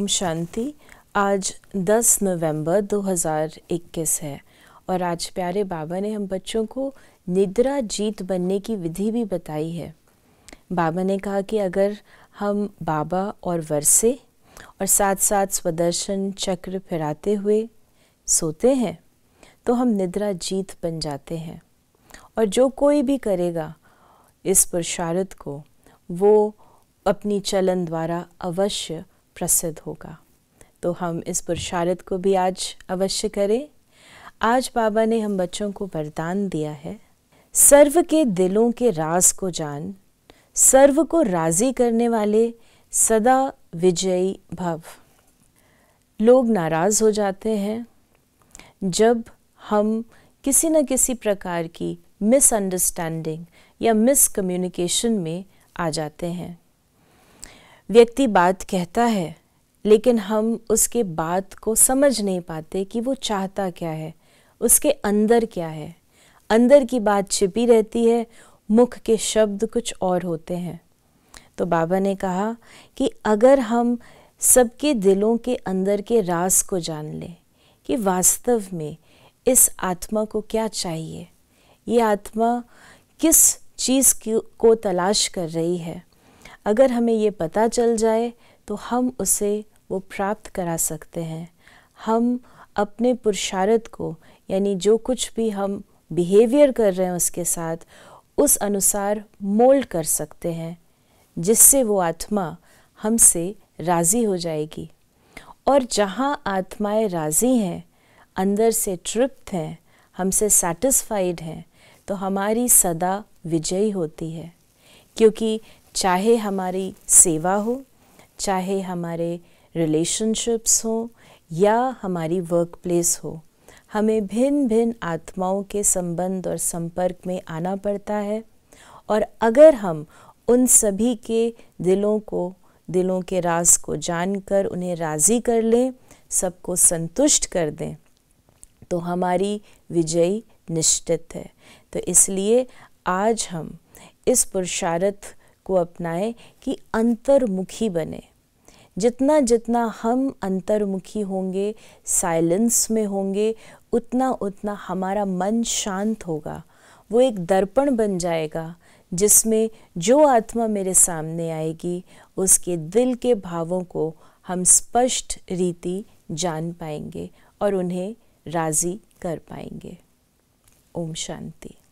ओम शांति आज 10 नवंबर 2021 है और आज प्यारे बाबा ने हम बच्चों को निद्रा जीत बनने की विधि भी बताई है बाबा ने कहा कि अगर हम बाबा और वर्से और साथ साथ स्वदर्शन चक्र फिराते हुए सोते हैं तो हम निद्रा जीत बन जाते हैं और जो कोई भी करेगा इस पुरुषार्थ को वो अपनी चलन द्वारा अवश्य प्रसिद्ध होगा तो हम इस पुरुषार्थ को भी आज अवश्य करें आज बाबा ने हम बच्चों को वरदान दिया है सर्व के दिलों के राज को जान सर्व को राजी करने वाले सदा विजयी भव लोग नाराज़ हो जाते हैं जब हम किसी न किसी प्रकार की मिसअंडरस्टैंडिंग या मिसकम्युनिकेशन में आ जाते हैं व्यक्ति बात कहता है लेकिन हम उसके बात को समझ नहीं पाते कि वो चाहता क्या है उसके अंदर क्या है अंदर की बात छिपी रहती है मुख के शब्द कुछ और होते हैं तो बाबा ने कहा कि अगर हम सबके दिलों के अंदर के राज को जान लें कि वास्तव में इस आत्मा को क्या चाहिए ये आत्मा किस चीज़ को तलाश कर रही है अगर हमें ये पता चल जाए तो हम उसे वो प्राप्त करा सकते हैं हम अपने पुरुषार्थ को यानी जो कुछ भी हम बिहेवियर कर रहे हैं उसके साथ उस अनुसार मोल्ड कर सकते हैं जिससे वो आत्मा हमसे राज़ी हो जाएगी और जहाँ आत्माएं राज़ी हैं अंदर से तृप्त हैं हमसे सेटिस्फाइड हैं तो हमारी सदा विजयी होती है क्योंकि चाहे हमारी सेवा हो चाहे हमारे रिलेशनशिप्स हो या हमारी वर्क प्लेस हो हमें भिन्न भिन्न आत्माओं के संबंध और संपर्क में आना पड़ता है और अगर हम उन सभी के दिलों को दिलों के राज को जानकर उन्हें राज़ी कर लें सबको संतुष्ट कर दें तो हमारी विजयी निश्चित है तो इसलिए आज हम इस पुरुषार्थ को अपनाएं कि अंतर्मुखी बने जितना जितना हम अंतर्मुखी होंगे साइलेंस में होंगे उतना उतना हमारा मन शांत होगा वो एक दर्पण बन जाएगा जिसमें जो आत्मा मेरे सामने आएगी उसके दिल के भावों को हम स्पष्ट रीति जान पाएंगे और उन्हें राज़ी कर पाएंगे ओम शांति